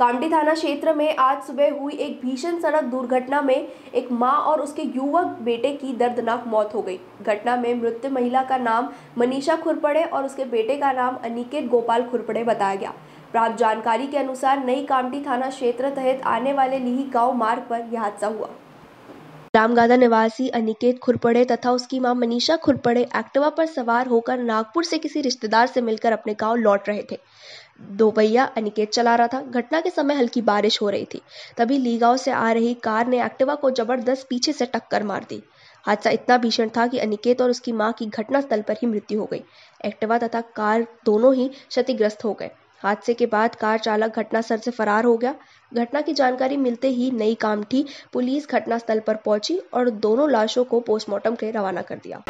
कामडी थाना क्षेत्र में आज सुबह हुई एक भीषण सड़क दुर्घटना में एक माँ और उसके युवक बेटे की दर्दनाक मौत हो गई घटना में मृत महिला का नाम मनीषा खुरपड़े और उसके बेटे का नाम अनिकेत गोपाल खुरपड़े बताया गया प्राप्त जानकारी के अनुसार नई कामटी थाना क्षेत्र तहत आने वाले लीही गांव मार्ग पर यह हादसा हुआ रामगाधा निवासी अनिकेत खुरपड़े तथा उसकी मां मनीषा खुरपड़े एक्टिवा पर सवार होकर नागपुर से किसी रिश्तेदार से मिलकर अपने गांव लौट रहे थे दोपहिया अनिकेत चला रहा था घटना के समय हल्की बारिश हो रही थी तभी लीगांव से आ रही कार ने एक्टिवा को जबरदस्त पीछे से टक्कर मार दी हादसा इतना भीषण था कि अनिकेत और उसकी मां की घटनास्थल पर ही मृत्यु हो गई एक्टिवा तथा कार दोनों ही क्षतिग्रस्त हो गए हादसे के बाद कार चालक घटनास्थल से फरार हो गया घटना की जानकारी मिलते ही नई कामठी पुलिस घटनास्थल पर पहुंची और दोनों लाशों को पोस्टमार्टम के रवाना कर दिया